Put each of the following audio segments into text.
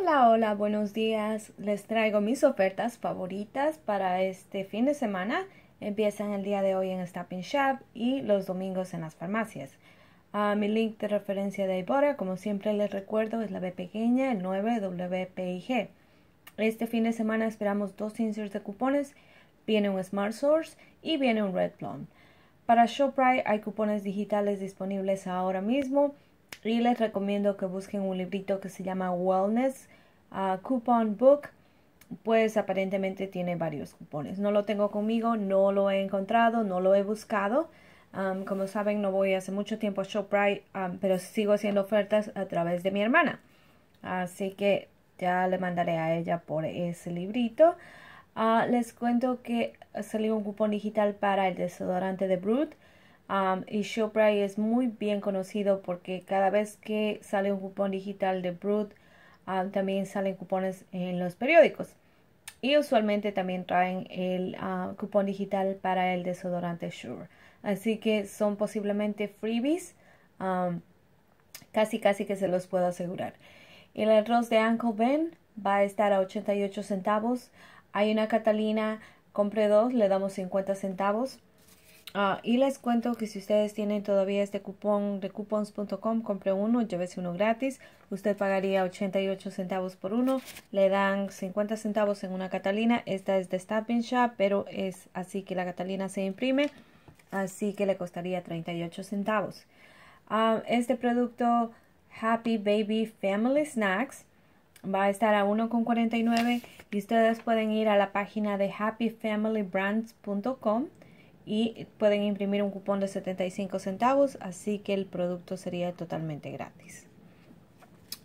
Hola, hola, buenos días. Les traigo mis ofertas favoritas para este fin de semana. Empiezan el día de hoy en Stopping Shop y los domingos en las farmacias. mi link de referencia de Ibora, como siempre les recuerdo, es la B pequeña, el 9WPIG. Este fin de semana esperamos dos inserts de cupones. Viene un Smart Source y viene un Red Plum. Para ShopRite hay cupones digitales disponibles ahora mismo. Y les recomiendo que busquen un librito que se llama Wellness ah, Coupon Book. Pues aparentemente tiene varios cupones. No lo tengo conmigo, no lo he encontrado, no lo he buscado. como saben, no voy hace mucho tiempo a ShopRite, pero sigo haciendo ofertas a través de mi hermana. Así que ya le mandaré a ella por ese librito. Ah, les cuento que salió un cupón digital para el desodorante de Brut y ShopRite es muy bien conocido porque cada vez que sale un cupón digital de Brut, también salen cupones en los periódicos. Y usualmente también traen el ah, cupón digital para el desodorante Sure. Así que son posiblemente freebies. casi, casi que se los puedo asegurar. El arroz de Uncle Ben va a estar a 88 centavos. Hay una Catalina, compre dos, le damos 50 centavos. Ah, y les cuento que si ustedes tienen todavía este cupón de coupons.com, compre uno, llévese uno gratis. Usted pagaría 88 centavos por uno. Le dan 50 centavos en una Catalina. Esta es de Stampin' Shop, pero es así que la Catalina se imprime. Así que le costaría 38 centavos. Ah, este producto Happy Baby Family Snacks va a estar a 1,49 y ustedes pueden ir a la página de happyfamilybrands.com y pueden imprimir un cupón de 75 centavos, así que el producto sería totalmente gratis.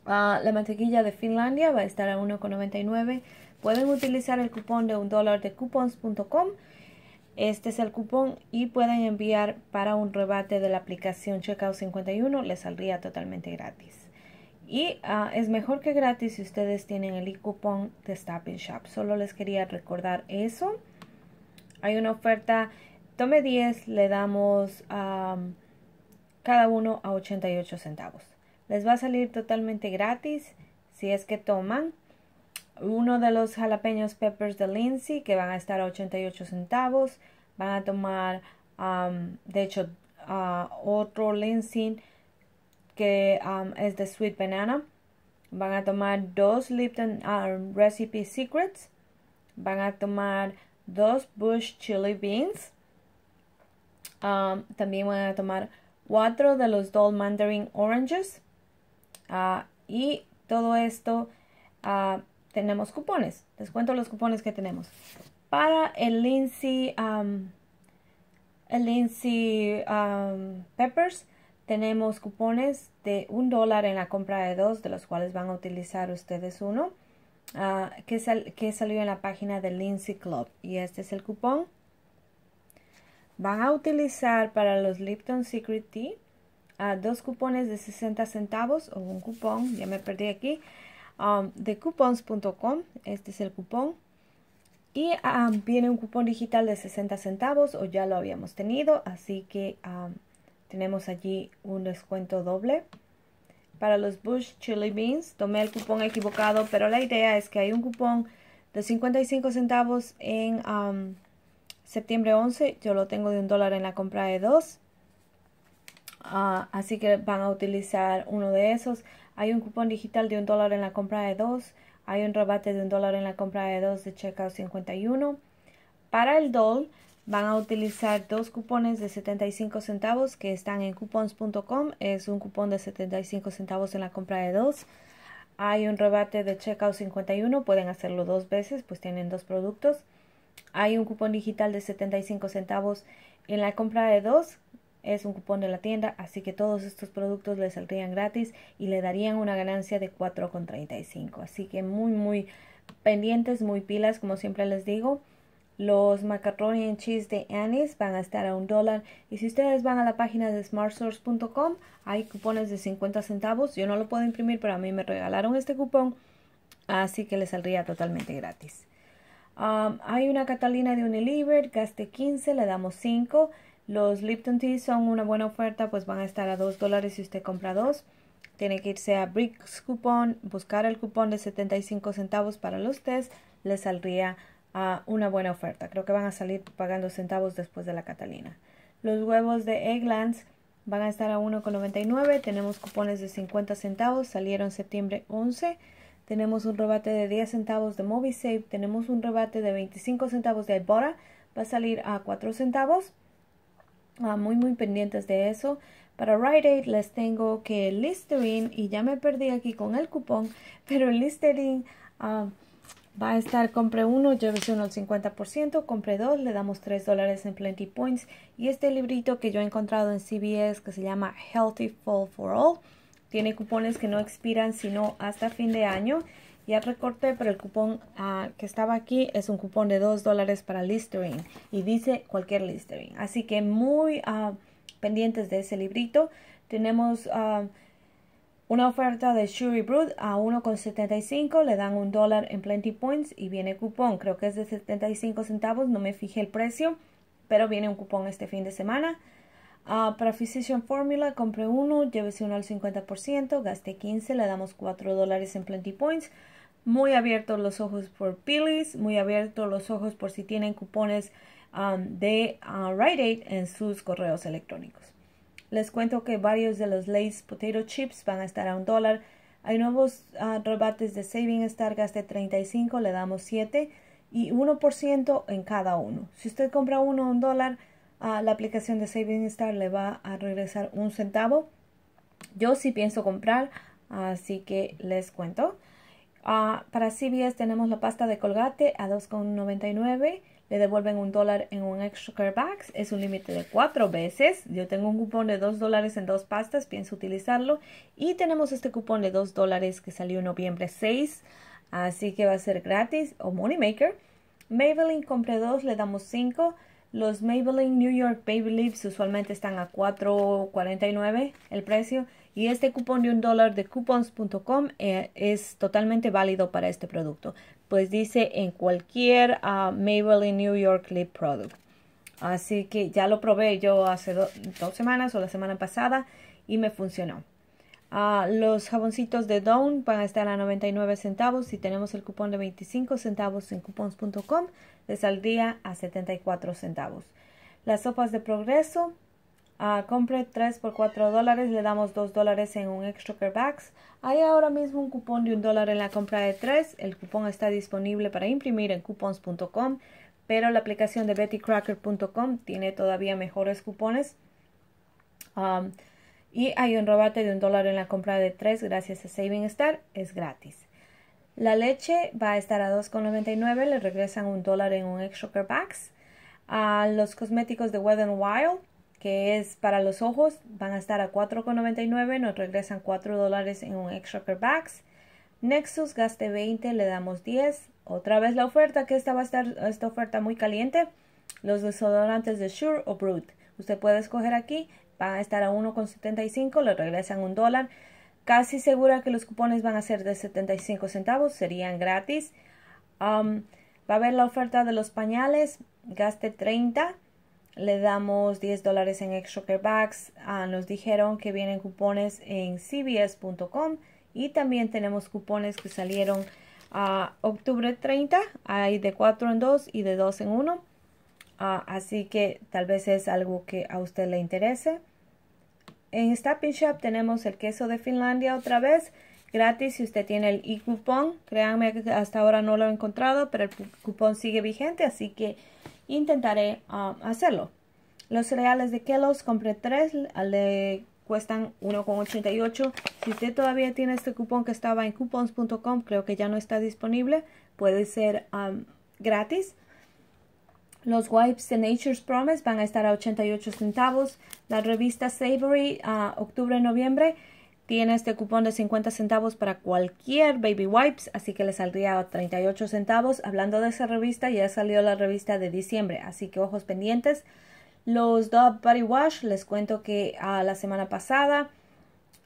Ah, la mantequilla de Finlandia va a estar a 1,99. Pueden utilizar el cupón de un dólar de coupons.com. Este es el cupón y pueden enviar para un rebate de la aplicación Checkout 51. Les saldría totalmente gratis. Y ah, es mejor que gratis si ustedes tienen el e-cupón de Stop Shop. Solo les quería recordar eso. Hay una oferta Tome 10, le damos cada uno a 88 centavos. Les va a salir totalmente gratis si es que toman uno de los jalapeños peppers de Lindsay que van a estar a 88 centavos. Van a tomar, de hecho, otro Lindsay que es de Sweet Banana. Van a tomar dos Lipton ah, Recipe Secrets. Van a tomar dos Bush Chili Beans. Um, también voy a tomar cuatro de los Doll Mandarin Oranges. Ah, y todo esto ah, tenemos cupones. Les cuento los cupones que tenemos. Para el Lindsay, um, el um, Peppers tenemos cupones de un dólar en la compra de dos, de los cuales van a utilizar ustedes uno, ah, que, que salió en la página del Lindsay Club. Y este es el cupón Van a utilizar para los Lipton Secret Tea ah, dos cupones de 60 centavos o un cupón, ya me perdí aquí, um, de coupons.com, este es el cupón. Y um, viene un cupón digital de 60 centavos o ya lo habíamos tenido, así que um, tenemos allí un descuento doble. Para los Bush Chili Beans, tomé el cupón equivocado, pero la idea es que hay un cupón de 55 centavos en septiembre 11 yo lo tengo de un dólar en la compra de dos. Ah, así que van a utilizar uno de esos. Hay un cupón digital de un dólar en la compra de dos. Hay un rebate de un dólar en la compra de dos de checkout 51. Para el doll van a utilizar dos cupones de 75 centavos que están en coupons.com. Es un cupón de 75 centavos en la compra de dos. Hay un rebate de checkout 51. Pueden hacerlo dos veces, pues tienen dos productos. Hay un cupón digital de 75 centavos en la compra de dos. Es un cupón de la tienda, así que todos estos productos le saldrían gratis y le darían una ganancia de 4,35. Así que muy, muy pendientes, muy pilas, como siempre les digo. Los macaroni en cheese de Annie's van a estar a un dólar. Y si ustedes van a la página de smartsource.com, hay cupones de 50 centavos. Yo no lo puedo imprimir, pero a mí me regalaron este cupón, así que les saldría totalmente gratis. Um, hay una Catalina de Unilever, gaste 15, le damos 5. Los Lipton Tea son una buena oferta, pues van a estar a 2 dólares si usted compra dos. Tiene que irse a Bricks Coupon, buscar el cupón de cinco centavos para los test, le saldría ah, una buena oferta. Creo que van a salir pagando centavos después de la Catalina. Los huevos de Egglands van a estar a 1,99. Tenemos cupones de cincuenta centavos, salieron septiembre 11 tenemos un rebate de 10 centavos de Movisave, tenemos un rebate de 25 centavos de Ibotta, va a salir a 4 centavos. Ah, muy, muy pendientes de eso. Para Rite Aid les tengo que Listerine, y ya me perdí aquí con el cupón, pero Listerine ah, va a estar, compre uno, llévese uno al 50%, compre dos, le damos 3 dólares en Plenty Points. Y este librito que yo he encontrado en CBS que se llama Healthy Fall for All, tiene cupones que no expiran sino hasta fin de año. Ya recorté, pero el cupón ah, que estaba aquí es un cupón de 2 dólares para Listerine. Y dice cualquier Listerine. Así que muy ah, pendientes de ese librito. Tenemos ah, una oferta de Shuri Brood a 1,75. Le dan un dólar en Plenty Points y viene cupón. Creo que es de 75 centavos. No me fijé el precio. Pero viene un cupón este fin de semana. Ah, para Physician Formula compré uno, llévese uno al 50%, gaste 15, le damos 4 dólares en Plenty Points. Muy abiertos los ojos por Pilis, muy abiertos los ojos por si tienen cupones um, de uh, Rite Aid en sus correos electrónicos. Les cuento que varios de los Lay's Potato Chips van a estar a un dólar. Hay nuevos uh, rebates de Saving Star, y 35, le damos 7 y 1% en cada uno. Si usted compra uno a un dólar, a la aplicación de Saving Star le va a regresar un centavo. Yo sí pienso comprar, así que les cuento. Ah, para CBS tenemos la pasta de colgate a 2,99. Le devuelven un dólar en un extra care Es un límite de cuatro veces. Yo tengo un cupón de dos dólares en dos pastas. Pienso utilizarlo. Y tenemos este cupón de dos dólares que salió en noviembre 6. Así que va a ser gratis o Moneymaker. Maybelline compré dos, le damos cinco. Los Maybelline New York Baby Lips usualmente están a $4.49 el precio y este cupón de un dólar de coupons.com eh, es totalmente válido para este producto. Pues dice en cualquier ah, Maybelline New York Lip Product. Así que ya lo probé yo hace dos semanas o la semana pasada y me funcionó los jaboncitos de Dawn van a estar a 99 centavos y tenemos el cupón de 25 centavos en Coupons.com, Les saldría a 74 centavos. Las sopas de progreso, a ah, compre 3 por 4 dólares, le damos 2 dólares en un extra care bags. Hay ahora mismo un cupón de 1 dólar en la compra de 3. El cupón está disponible para imprimir en Coupons.com, pero la aplicación de bettycracker.com tiene todavía mejores cupones. Ah, y hay un rebate de un dólar en la compra de tres gracias a Saving Star, es gratis. La leche va a estar a 2,99, le regresan un dólar en un extra care A los cosméticos de Wet n Wild, que es para los ojos, van a estar a 4,99, nos regresan 4 dólares en un extra care Nexus gaste 20, le damos 10. Otra vez la oferta, que esta va a estar esta oferta muy caliente. Los desodorantes de Sure o Brut. Usted puede escoger aquí a estar a 1,75, le regresan un dólar. Casi segura que los cupones van a ser de 75 centavos, serían gratis. Um, va a haber la oferta de los pañales, gaste 30, le damos 10 dólares en extra care bags. Ah, nos dijeron que vienen cupones en cbs.com y también tenemos cupones que salieron a ah, octubre 30, hay de 4 en 2 y de 2 en 1. Ah, así que tal vez es algo que a usted le interese en Stop Shop tenemos el queso de Finlandia otra vez, gratis si usted tiene el e-cupón. Créanme que hasta ahora no lo he encontrado, pero el cupón sigue vigente, así que intentaré um, hacerlo. Los cereales de Kellogg's, compré tres, le cuestan 1,88. Si usted todavía tiene este cupón que estaba en coupons.com, creo que ya no está disponible, puede ser um, gratis. Los wipes de Nature's Promise van a estar a 88 centavos. La revista Savory a ah, octubre-noviembre tiene este cupón de 50 centavos para cualquier baby wipes, así que le saldría a 38 centavos. Hablando de esa revista, ya salió la revista de diciembre, así que ojos pendientes. Los Dove Body Wash, les cuento que a ah, la semana pasada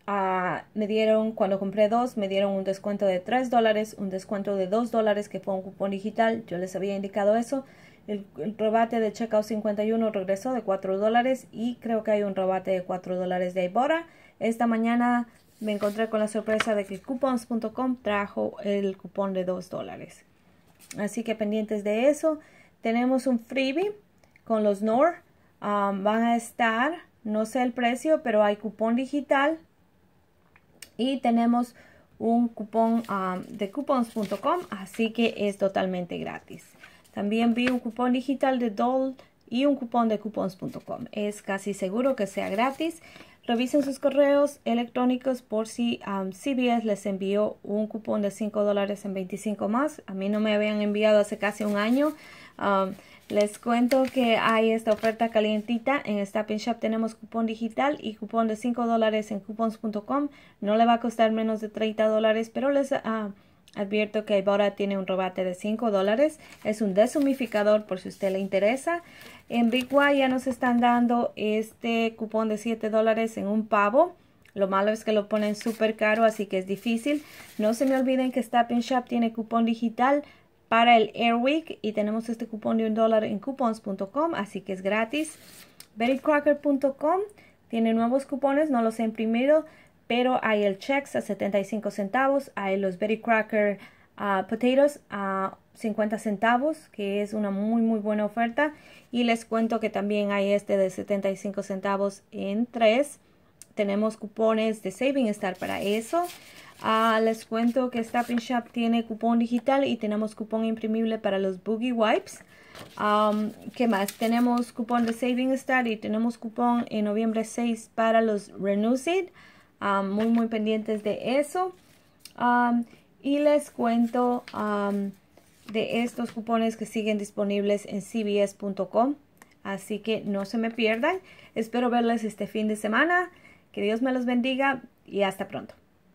ah, me dieron, cuando compré dos, me dieron un descuento de 3 dólares, un descuento de 2 dólares que fue un cupón digital, yo les había indicado eso. El, rebate de Checkout 51 regresó de 4 dólares y creo que hay un rebate de 4 dólares de Ibora. Esta mañana me encontré con la sorpresa de que coupons.com trajo el cupón de 2 dólares. Así que pendientes de eso. Tenemos un freebie con los NOR. Ah, van a estar, no sé el precio, pero hay cupón digital. Y tenemos un cupón ah, de coupons.com, así que es totalmente gratis. También vi un cupón digital de Doll y un cupón de coupons.com. Es casi seguro que sea gratis. Revisen sus correos electrónicos por si um, CBS les envió un cupón de 5 dólares en 25 más. A mí no me habían enviado hace casi un año. Um, les cuento que hay esta oferta calientita. En Stapping Shop tenemos cupón digital y cupón de 5 dólares en coupons.com. No le va a costar menos de 30 dólares, pero les... Ah, Advierto que Ibora tiene un rebate de 5 dólares. Es un deshumificador por si usted le interesa. En Big Y ya nos están dando este cupón de 7 dólares en un pavo. Lo malo es que lo ponen súper caro, así que es difícil. No se me olviden que Stapping Shop tiene cupón digital para el Air Week y tenemos este cupón de un dólar en coupons.com, así que es gratis. BettyCrocker.com tiene nuevos cupones, no los he imprimido pero hay el Chex a 75 centavos, hay los Betty Cracker ah, Potatoes a 50 centavos, que es una muy muy buena oferta. Y les cuento que también hay este de 75 centavos en 3. Tenemos cupones de Saving Star para eso. Ah, les cuento que stopping Shop tiene cupón digital y tenemos cupón imprimible para los Boogie Wipes. ¿Qué más? Tenemos cupón de Saving Star y tenemos cupón en noviembre 6 para los It. Ah, muy, muy pendientes de eso. Ah, y les cuento ah, de estos cupones que siguen disponibles en cbs.com. Así que no se me pierdan. Espero verles este fin de semana. Que Dios me los bendiga y hasta pronto.